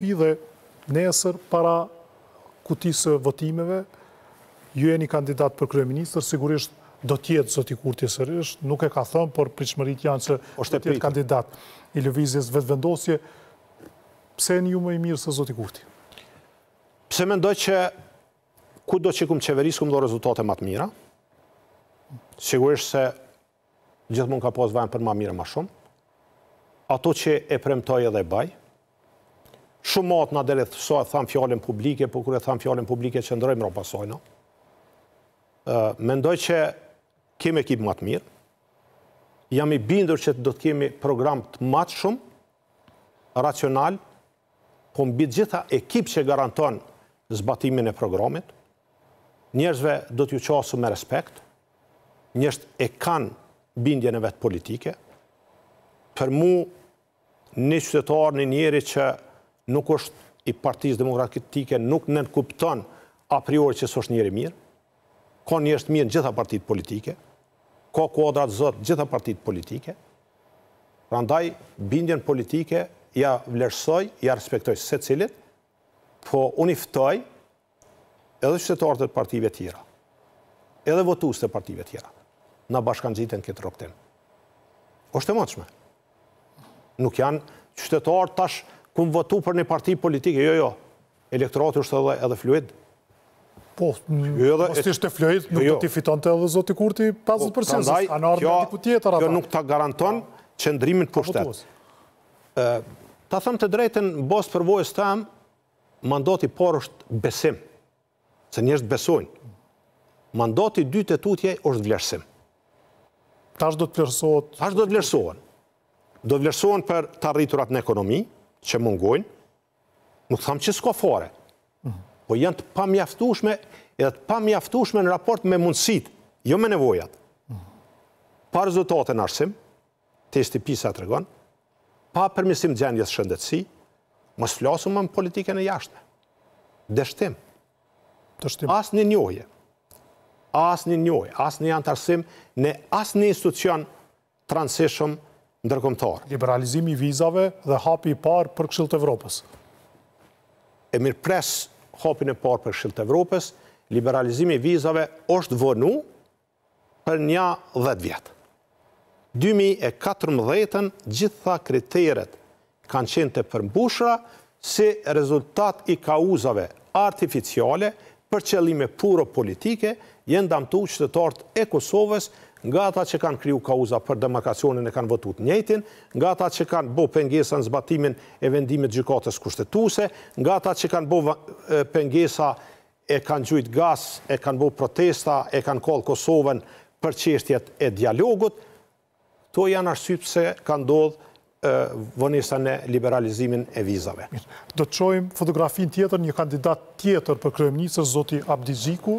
i dhe nesër para kutisë votimeve, ju e një kandidat për kryeministër, sigurisht do tjetë zoti kurti sërish, nuk e ka thëmë, por pritëshmërit janë që do tjetë kandidat i lëvizjes vetëvendosje. Pse një ju më i mirë se zoti kurti? Pse me ndoj që ku do që këmë qeverisë, këmë do rezultate matë mira. Sigurisht se gjithë mund ka posë vajnë për ma mire ma shumë. Ato që e premtoj edhe baj, Shumë matë në dele thëso e thamë fjallin publike, po kërë e thamë fjallin publike që ndrojmë ropa sojna. Mendoj që kemi ekipë matë mirë, jam i bindur që do të kemi program të matë shumë, racional, po mbi gjitha ekipë që garanton zbatimin e programit, njërzve do t'ju qasu me respekt, njështë e kanë bindje në vetë politike, për mu një qytetarë një njeri që nuk është i partijës demokratike, nuk nënkupton kupton a priori që së është njëri mirë, ka një është mirë në gjitha partijët politike, ka kuadrat zëtë në gjitha partijët politike, randaj bindjen politike ja vlerësoj, ja respektoj se cilit, po uniftoj edhe qëtëtartë e partijëve tjera, edhe votus të partijëve tjera, në bashkanë gjitën këtë roktim. O shtë të Nuk janë qëtëtartë tashë këmë votu për një parti politike, jo, jo, elektorati është edhe, fluid. Po, jo, jo, edhe, mos të ishte fluid, nuk jo, do të ti fiton të edhe zoti Kurti 50%, po, a në ardhë kjo, në tipu Kjo nuk t'a garanton pa. qëndrimin për shtetë. Ta thëmë të drejten, bos për vojës të amë, mandati por është besim, se njështë besojnë. mandati dy të tutje është vlerësim. Tash do të vlerësohet? Tash do të vlerësohen. Do të vlerësohen për të arriturat në ekonomi, që mungojnë, nuk thamë që s'ko fare, po janë të pa mjaftushme, edhe të pa mjaftushme në raport me mundësit, jo me nevojat. Pa rezultate në arsim, testi pisa të regon, pa përmisim gjendjes gjenjës shëndetsi, më s'flasumë më në politike në jashtë. Deshtim. Asë një njohje, asë një njohje, asë një antarësim, në asë një institucion transition ndërkomtar. Liberalizimi vizave dhe hapi i parë për këshilt Evropës. E mirë pres hapin e parë për këshilt Evropës, liberalizimi vizave është vënu për një dhët vjetë. 2014-ën gjitha kriteret kanë qenë të përmbushra si rezultat i kauzave artificiale për qëllime puro politike jenë damtu qëtëtartë e Kosovës nga ata që kanë kriju kauza për demokracionin e kanë votut njëtin, nga ata që kanë bo pengesa në zbatimin e vendimit gjykatës kushtetuse, nga ata që kanë bo pengesa e kanë gjujt gas, e kanë bo protesta, e kanë kolë Kosovën për qeshtjet e dialogut, to janë arsypë se kanë dodhë vënisa në liberalizimin e vizave. Do të qojmë fotografin tjetër një kandidat tjetër për njësër, zoti Abdiziku,